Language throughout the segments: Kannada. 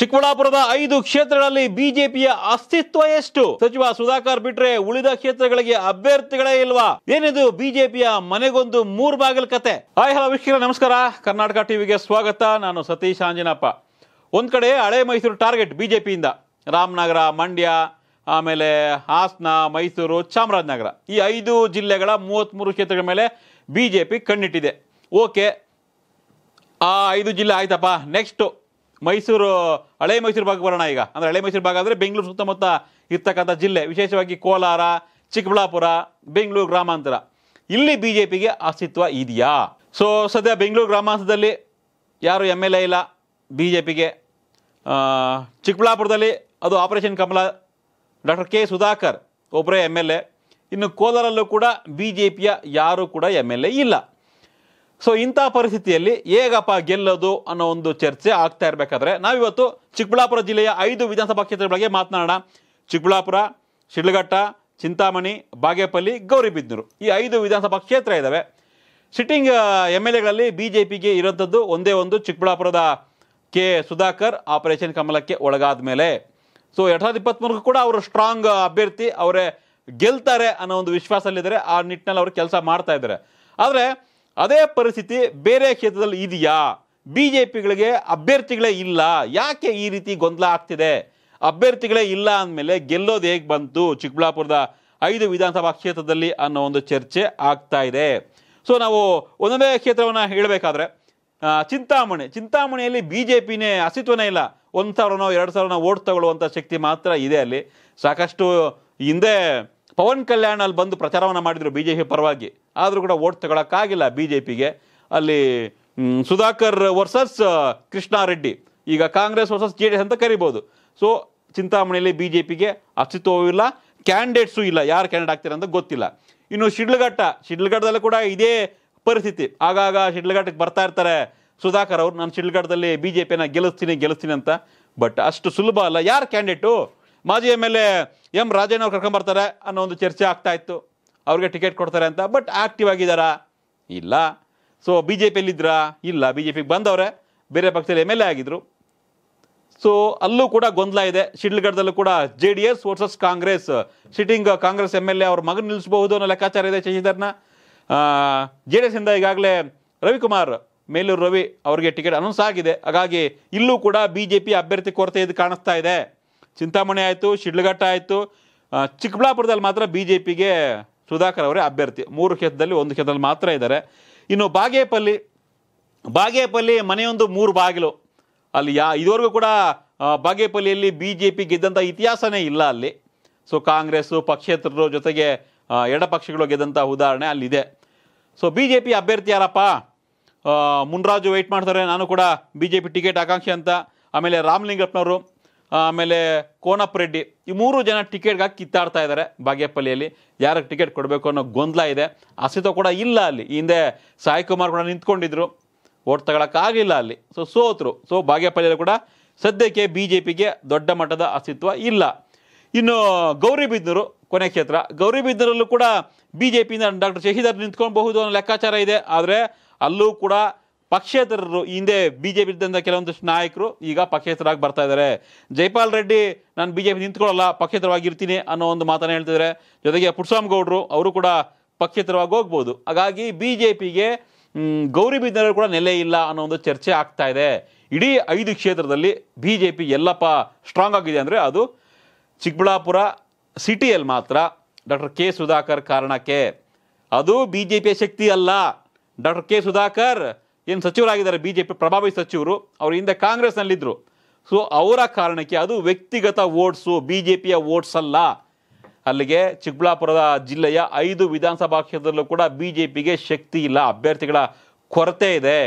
ಚಿಕ್ಕಬಳ್ಳಾಪುರದ ಐದು ಕ್ಷೇತ್ರಗಳಲ್ಲಿ ಬಿಜೆಪಿಯ ಅಸ್ತಿತ್ವ ಎಷ್ಟು ಸಚಿವ ಸುಧಾಕರ್ ಬಿಟ್ರೆ ಉಳಿದ ಕ್ಷೇತ್ರಗಳಿಗೆ ಅಭ್ಯರ್ಥಿಗಳೇ ಇಲ್ವಾ ಏನಿದು ಬಿಜೆಪಿಯ ಮನೆಗೊಂದು ಮೂರ್ ಬಾಗಿಲ್ ಕತೆ ಹಾಯ್ ಹಲೋ ವೀಕ್ಷಕರ ನಮಸ್ಕಾರ ಕರ್ನಾಟಕ ಟಿವಿಗೆ ಸ್ವಾಗತ ನಾನು ಸತೀಶ್ ಆಂಜನಪ್ಪ ಒಂದ್ ಕಡೆ ಹಳೆ ಮೈಸೂರು ಟಾರ್ಗೆಟ್ ಬಿಜೆಪಿಯಿಂದ ರಾಮನಗರ ಮಂಡ್ಯ ಆಮೇಲೆ ಹಾಸನ ಮೈಸೂರು ಚಾಮರಾಜನಗರ ಈ ಐದು ಜಿಲ್ಲೆಗಳ ಮೂವತ್ಮೂರು ಕ್ಷೇತ್ರಗಳ ಮೇಲೆ ಬಿಜೆಪಿ ಕಣ್ಣಿಟ್ಟಿದೆ ಓಕೆ ಆ ಐದು ಜಿಲ್ಲೆ ಆಯ್ತಪ್ಪ ನೆಕ್ಸ್ಟು ಮೈಸೂರು ಹಳೆ ಮೈಸೂರು ಭಾಗ ಬರೋಣ ಈಗ ಅಂದರೆ ಹಳೆ ಮೈಸೂರು ಭಾಗ ಅಂದರೆ ಬೆಂಗಳೂರು ಸುತ್ತಮುತ್ತ ಇರ್ತಕ್ಕಂಥ ಜಿಲ್ಲೆ ವಿಶೇಷವಾಗಿ ಕೋಲಾರ ಚಿಕ್ಕಬಳ್ಳಾಪುರ ಬೆಂಗಳೂರು ಗ್ರಾಮಾಂತರ ಇಲ್ಲಿ ಬಿ ಜೆ ಪಿಗೆ ಅಸ್ತಿತ್ವ ಇದೆಯಾ ಸೊ ಸದ್ಯ ಬೆಂಗಳೂರು ಗ್ರಾಮಾಂತರದಲ್ಲಿ ಯಾರು ಎಮ್ ಎಲ್ ಎ ಇಲ್ಲ ಬಿ ಜೆ ಪಿಗೆ ಚಿಕ್ಕಬಳ್ಳಾಪುರದಲ್ಲಿ ಅದು operation Kamala doctor K Sudhakar ಒಬ್ಬರೇ ಎಮ್ ಎಲ್ ಎ ಇನ್ನು ಕೋಲಾರಲ್ಲೂ ಕೂಡ ಬಿ ಜೆ ಪಿಯ ಯಾರೂ ಕೂಡ ಎಮ್ ಎಲ್ ಎ ಇಲ್ಲ ಸೊ ಇಂಥ ಪರಿಸ್ಥಿತಿಯಲ್ಲಿ ಹೇಗಪ್ಪ ಗೆಲ್ಲೋದು ಅನ್ನೋ ಒಂದು ಚರ್ಚೆ ಆಗ್ತಾ ಇರಬೇಕಾದ್ರೆ ನಾವಿವತ್ತು ಚಿಕ್ಕಬಳ್ಳಾಪುರ ಜಿಲ್ಲೆಯ ಐದು ವಿಧಾನಸಭಾ ಕ್ಷೇತ್ರಗಳ ಬಗ್ಗೆ ಮಾತನಾಡೋಣ ಚಿಕ್ಕಬಳ್ಳಾಪುರ ಶಿಡ್ಲಘಟ್ಟ ಚಿಂತಾಮಣಿ ಬಾಗೇಪಲ್ಲಿ ಗೌರಿಬಿದ್ನೂರು ಈ ಐದು ವಿಧಾನಸಭಾ ಕ್ಷೇತ್ರ ಇದ್ದಾವೆ ಸಿಟ್ಟಿಂಗ್ ಎಮ್ ಎಲ್ ಎಗಳಲ್ಲಿ ಬಿ ಜೆ ಪಿಗೆ ಇರೋಂಥದ್ದು ಒಂದೇ ಒಂದು ಚಿಕ್ಕಬಳ್ಳಾಪುರದ ಕೆ ಸುಧಾಕರ್ ಆಪರೇಷನ್ ಕಮಲಕ್ಕೆ ಒಳಗಾದ ಮೇಲೆ ಸೊ ಎರಡು ಸಾವಿರದ ಇಪ್ಪತ್ತ್ಮೂರಕ್ಕೂ ಕೂಡ ಅವರು ಸ್ಟ್ರಾಂಗ್ ಅಭ್ಯರ್ಥಿ ಅವರೇ ಗೆಲ್ತಾರೆ ಅನ್ನೋ ಒಂದು ವಿಶ್ವಾಸದಲ್ಲಿದ್ದಾರೆ ಆ ನಿಟ್ಟಿನಲ್ಲಿ ಅವರು ಕೆಲಸ ಮಾಡ್ತಾ ಇದ್ದಾರೆ ಆದರೆ ಅದೇ ಪರಿಸ್ಥಿತಿ ಬೇರೆ ಕ್ಷೇತ್ರದಲ್ಲಿ ಇದೆಯಾ ಬಿ ಜೆ ಪಿಗಳಿಗೆ ಅಭ್ಯರ್ಥಿಗಳೇ ಇಲ್ಲ ಯಾಕೆ ಈ ರೀತಿ ಗೊಂದಲ ಆಗ್ತಿದೆ ಅಭ್ಯರ್ಥಿಗಳೇ ಇಲ್ಲ ಅಂದಮೇಲೆ ಗೆಲ್ಲೋದು ಹೇಗೆ ಬಂತು ಚಿಕ್ಕಬಳ್ಳಾಪುರದ ಐದು ವಿಧಾನಸಭಾ ಕ್ಷೇತ್ರದಲ್ಲಿ ಅನ್ನೋ ಒಂದು ಚರ್ಚೆ ಆಗ್ತಾ ಇದೆ ಸೊ ನಾವು ಒಂದೊಂದೇ ಕ್ಷೇತ್ರವನ್ನು ಹೇಳಬೇಕಾದ್ರೆ ಚಿಂತಾಮಣಿ ಚಿಂತಾಮಣಿಯಲ್ಲಿ ಬಿ ಜೆ ಪಿನೇ ಅಸ್ತಿತ್ವನೇ ಇಲ್ಲ ಒಂದು ಸಾವಿರನೋ ಎರಡು ಸಾವಿರನೋ ಓಟ್ ತಗೊಳ್ಳುವಂಥ ಶಕ್ತಿ ಮಾತ್ರ ಇದೆ ಅಲ್ಲಿ ಸಾಕಷ್ಟು ಹಿಂದೆ ಪವನ್ ಕಲ್ಯಾಣ್ ಅಲ್ಲಿ ಬಂದು ಪ್ರಚಾರವನ್ನು ಮಾಡಿದರು ಬಿ ಜೆ ಪಿ ಪರವಾಗಿ ಆದರೂ ಕೂಡ ಓಟ್ ತಗೊಳಕ್ಕಾಗಿಲ್ಲ ಬಿ ಜೆ ಪಿಗೆ ಅಲ್ಲಿ ಸುಧಾಕರ್ ವರ್ಸಸ್ ಕೃಷ್ಣಾರೆಡ್ಡಿ ಈಗ Congress versus J D S ಅಂತ ಕರಿಬೋದು ಸೊ ಚಿಂತಾಮಣಿಯಲ್ಲಿ ಬಿ ಜೆ ಪಿಗೆ ಅಸ್ತಿತ್ವವಿಲ್ಲ ಕ್ಯಾಂಡಿಡೇಟ್ಸು ಇಲ್ಲ ಯಾರು ಕ್ಯಾಂಡಿಡೇಟ್ ಆಗ್ತಾರೆ ಅಂತ ಗೊತ್ತಿಲ್ಲ ಇನ್ನು ಶಿಡ್ಲಘಟ್ಟ ಶಿಡ್ಲಘಟ್ಟದಲ್ಲಿ ಕೂಡ ಇದೇ ಪರಿಸ್ಥಿತಿ ಆಗಾಗ ಶಿಡ್ಲಘಟ್ಟಕ್ಕೆ ಬರ್ತಾ ಇರ್ತಾರೆ ಸುಧಾಕರ್ ಅವರು ನಾನು ಶಿಡ್ಲಘಟ್ಟದಲ್ಲಿ ಬಿ ಜೆ ಪಿನ ಗೆಲ್ಲಿಸ್ತೀನಿ ಗೆಲ್ಲಿಸ್ತೀನಿ ಅಂತ ಬಟ್ ಅಷ್ಟು ಸುಲಭ ಅಲ್ಲ ಯಾರು ಕ್ಯಾಂಡಿಡೇಟು ಮಾಜಿ ಎಮ್ ಎಲ್ ಎ ಎಂ ರಾಜೇನವ್ರು ಕರ್ಕೊಂಡ್ಬರ್ತಾರೆ ಕರ್ಕೊಂಬರ್ತಾರೆ ಅನ್ನೋ ಒಂದು ಚರ್ಚೆ ಆಗ್ತಾ ಇತ್ತು ಅವ್ರಿಗೆ ಟಿಕೆಟ್ ಕೊಡ್ತಾರೆ ಅಂತ ಬಟ್ ಆ್ಯಕ್ಟಿವ್ ಆಗಿದ್ದಾರಾ ಇಲ್ಲ ಸೊ ಬಿ ಜೆ ಪಿಯಲ್ಲಿದ್ದರಾ ಇಲ್ಲ ಬಿ ಜೆ ಪಿಗೆ ಬಂದವ್ರೆ ಬೇರೆ ಪಕ್ಷದಲ್ಲಿ ಎಮ್ ಎಲ್ ಎ ಆಗಿದ್ರು ಸೊ ಅಲ್ಲೂ ಕೂಡ ಗೊಂದಲ ಇದೆ ಶಿಡ್ಲಗಢದಲ್ಲೂ ಕೂಡ J D S versus Congress sitting Congress M L A ಅವ್ರ ಮಗನ ನಿಲ್ಲಿಸಬಹುದು ಅನ್ನೋ ಲೆಕ್ಕಾಚಾರ ಇದೆ ಶಶಿಧರ್ನ ಜೆ ಡಿ ಎಸ್ ಇಂದ ಈಗಾಗಲೇ ರವಿಕುಮಾರ್ ಮೇಲೂರು ರವಿ ಅವರಿಗೆ ಟಿಕೆಟ್ ಅನೌನ್ಸ್ ಆಗಿದೆ ಹಾಗಾಗಿ ಇಲ್ಲೂ ಕೂಡ ಬಿ ಜೆ ಪಿ ಅಭ್ಯರ್ಥಿ ಕೊರತೆ ಇದು ಕಾಣಿಸ್ತಾ ಇದೆ ಚಿಂತಾಮಣಿ ಆಯಿತು ಶಿಡ್ಲಘಟ್ಟ ಆಯಿತು ಚಿಕ್ಕಬಳ್ಳಾಪುರದಲ್ಲಿ ಮಾತ್ರ ಬಿ ಜೆ ಪಿಗೆ ಸುಧಾಕರ್ ಅವರೇ ಅಭ್ಯರ್ಥಿ ಮೂರು ಕ್ಷೇತ್ರದಲ್ಲಿ ಒಂದು ಕ್ಷೇತ್ರದಲ್ಲಿ ಮಾತ್ರ ಇದ್ದಾರೆ ಇನ್ನು ಬಾಗೇಪಲ್ಲಿ ಬಾಗೇಪಲ್ಲಿ ಮನೆಯೊಂದು ಮೂರು ಬಾಗಿಲು ಅಲ್ಲಿ ಯಾ ಇದುವರೆಗೂ ಕೂಡ ಬಾಗೇಪಲ್ಲಿಯಲ್ಲಿ ಬಿ ಜೆ ಪಿ ಗೆದ್ದಂಥ ಇತಿಹಾಸನೇ ಇಲ್ಲ ಅಲ್ಲಿ ಸೊ ಕಾಂಗ್ರೆಸ್ಸು ಪಕ್ಷೇತರರು ಜೊತೆಗೆ ಪಕ್ಷಗಳು ಗೆದ್ದಂಥ ಉದಾಹರಣೆ ಅಲ್ಲಿದೆ ಸೊ ಬಿ ಜೆ ಪಿ ಅಭ್ಯರ್ಥಿ ಯಾರಪ್ಪ ಮುನ್ರಾಜು ವೆಯ್ಟ್ ಮಾಡ್ತಾರೆ ನಾನು ಕೂಡ ಬಿ ಜೆ ಪಿ ಟಿಕೆಟ್ ಆಕಾಂಕ್ಷಿ ಅಂತ ಆಮೇಲೆ ರಾಮಲಿಂಗಪ್ಪನವರು ಆಮೇಲೆ ಕೋನಪ್ಪ ರೆಡ್ಡಿ ಈ ಮೂರು ಜನ ಟಿಕೆಟ್ಗಾಗಿ ಕಿತ್ತಾಡ್ತಾ ಇದ್ದಾರೆ ಬಾಗೇಪಲ್ಲಿಯಲ್ಲಿ ಯಾರಿಗೆ ಟಿಕೆಟ್ ಕೊಡಬೇಕು ಅನ್ನೋ ಗೊಂದಲ ಇದೆ ಅಸ್ತಿತ್ವ ಕೂಡ ಇಲ್ಲ ಅಲ್ಲಿ ಹಿಂದೆ ಸಾಯಿ ಕುಮಾರ್ ಕೂಡ ನಿಂತ್ಕೊಂಡಿದ್ರು ಓಟ್ ತಗೊಳಕ್ಕಾಗಿಲ್ಲ ಅಲ್ಲಿ ಸೊ ಸೋತರು ಸೊ ಬಾಗೇಪಲ್ಲಿಯಲ್ಲಿ ಕೂಡ ಸದ್ಯಕ್ಕೆ ಬಿ ಜೆ ಪಿಗೆ ದೊಡ್ಡ ಮಟ್ಟದ ಅಸ್ತಿತ್ವ ಇಲ್ಲ ಇನ್ನು ಗೌರಿಬಿದ್ದರು ಕೊನೆ ಕ್ಷೇತ್ರ ಗೌರಿಬಿದ್ದರಲ್ಲೂ ಕೂಡ ಬಿ ಜೆ ಪಿಯಿಂದ ಡಾಕ್ಟರ್ ಶಶಿಧರ್ ನಿಂತ್ಕೊಳ್ಬಹುದು ಅನ್ನೋ ಲೆಕ್ಕಾಚಾರ ಇದೆ ಆದರೆ ಅಲ್ಲೂ ಕೂಡ ಪಕ್ಷೇತರರು ಹಿಂದೆ ಬಿ ಜೆ ಪಿ ಕೆಲವೊಂದಷ್ಟು ನಾಯಕರು ಈಗ ಪಕ್ಷೇತರಾಗಿ ಬರ್ತಾ ಇದ್ದಾರೆ ಜೈಪಾಲ್ ರೆಡ್ಡಿ ನಾನು ಬಿ ಜೆ ಪಿ ನಿಂತ್ಕೊಳ್ಳಲ್ಲ ಪಕ್ಷೇತರವಾಗಿರ್ತೀನಿ ಅನ್ನೋ ಒಂದು ಮಾತನ್ನು ಹೇಳ್ತಿದ್ದಾರೆ ಜೊತೆಗೆ ಪುಟ್ಸ್ವಾಮ್ ಗೌಡ್ರು ಅವರು ಕೂಡ ಪಕ್ಷೇತರವಾಗಿ ಹೋಗ್ಬೋದು ಹಾಗಾಗಿ ಬಿ ಜೆ ಪಿಗೆ ಗೌರಿ ಬಿದ್ದರೂ ಕೂಡ ನೆಲೆ ಇಲ್ಲ ಅನ್ನೋ ಒಂದು ಚರ್ಚೆ ಆಗ್ತಾ ಇದೆ ಇಡೀ ಐದು ಕ್ಷೇತ್ರದಲ್ಲಿ ಬಿ ಜೆ ಪಿ ಎಲ್ಲಪ್ಪ ಸ್ಟ್ರಾಂಗ್ ಆಗಿದೆ ಅಂದರೆ ಅದು ಚಿಕ್ಕಬಳ್ಳಾಪುರ ಸಿಟಿಯಲ್ಲಿ ಮಾತ್ರ ಡಾಕ್ಟರ್ ಕೆ ಸುಧಾಕರ್ ಕಾರಣಕ್ಕೆ ಅದು ಬಿ ಜೆ ಪಿಯ ಶಕ್ತಿ ಅಲ್ಲ ಡಾಕ್ಟರ್ ಕೆ ಸುಧಾಕರ್ ಏನು ಸಚಿವರಾಗಿದ್ದಾರೆ ಬಿ ಜೆ ಪಿ ಪ್ರಭಾವಿ ಸಚಿವರು ಅವರು ಹಿಂದೆ ಕಾಂಗ್ರೆಸ್ನಲ್ಲಿದ್ದರು ಸೊ ಅವರ ಕಾರಣಕ್ಕೆ ಅದು ವ್ಯಕ್ತಿಗತ ವೋಟ್ಸು ಬಿ ಜೆ ಪಿಯ ವೋಟ್ಸ್ ಅಲ್ಲ ಅಲ್ಲಿಗೆ ಚಿಕ್ಕಬಳ್ಳಾಪುರದ ಜಿಲ್ಲೆಯ ಐದು ವಿಧಾನಸಭಾ ಕ್ಷೇತ್ರದಲ್ಲೂ ಕೂಡ ಬಿ ಜೆ ಪಿಗೆ ಶಕ್ತಿ ಇಲ್ಲ ಅಭ್ಯರ್ಥಿಗಳ ಕೊರತೆ ಇದೆ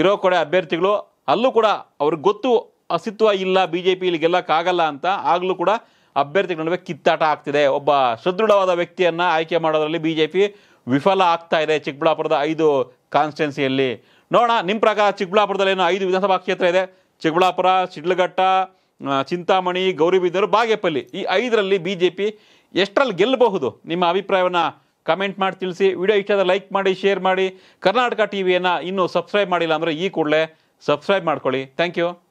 ಇರೋ ಕಡೆ ಅಭ್ಯರ್ಥಿಗಳು ಅಲ್ಲೂ ಕೂಡ ಅವ್ರಿಗೆ ಗೊತ್ತು ಅಸ್ತಿತ್ವ ಇಲ್ಲ ಬಿ ಜೆ ಪಿ ಅಂತ ಆಗಲೂ ಕೂಡ ಅಭ್ಯರ್ಥಿಗಳ ನಡುವೆ ಕಿತ್ತಾಟ ಆಗ್ತಿದೆ ಒಬ್ಬ ಸದೃಢವಾದ ವ್ಯಕ್ತಿಯನ್ನು ಆಯ್ಕೆ ಮಾಡೋದರಲ್ಲಿ ಬಿ ಜೆ ಪಿ ವಿಫಲ ಆಗ್ತಾ ಇದೆ ಚಿಕ್ಕಬಳ್ಳಾಪುರದ ಐದು ಕಾನ್ಸ್ಟಿಟ್ಯೆನ್ಸಿಯಲ್ಲಿ ನೋಡೋಣ ನಿಮ್ಮ ಪ್ರಕಾರ ಚಿಕ್ಕಬಳ್ಳಾಪುರದಲ್ಲಿ ಏನು ಐದು ವಿಧಾನಸಭಾ ಕ್ಷೇತ್ರ ಇದೆ ಚಿಕ್ಕಬಳ್ಳಾಪುರ ಶಿಡ್ಲಘಟ್ಟ ಚಿಂತಾಮಣಿ ಗೌರಿಬಿದ್ದರು ಬಾಗೇಪಲ್ಲಿ ಈ ಐದರಲ್ಲಿ ಬಿ ಜೆ ಪಿ ಎಷ್ಟರಲ್ಲಿ ಗೆಲ್ಲಬಹುದು ನಿಮ್ಮ ಅಭಿಪ್ರಾಯವನ್ನು ಕಮೆಂಟ್ ಮಾಡಿ ತಿಳಿಸಿ ವಿಡಿಯೋ ಇಷ್ಟಾದ ಲೈಕ್ ಮಾಡಿ ಶೇರ್ ಮಾಡಿ ಕರ್ನಾಟಕ ಟಿ ವಿಯನ್ನು ಇನ್ನೂ ಸಬ್ಸ್ಕ್ರೈಬ್ ಮಾಡಿಲ್ಲ ಅಂದರೆ ಈ ಕೂಡಲೇ ಸಬ್ಸ್ಕ್ರೈಬ್ ಮಾಡ್ಕೊಳ್ಳಿ ಥ್ಯಾಂಕ್ ಯು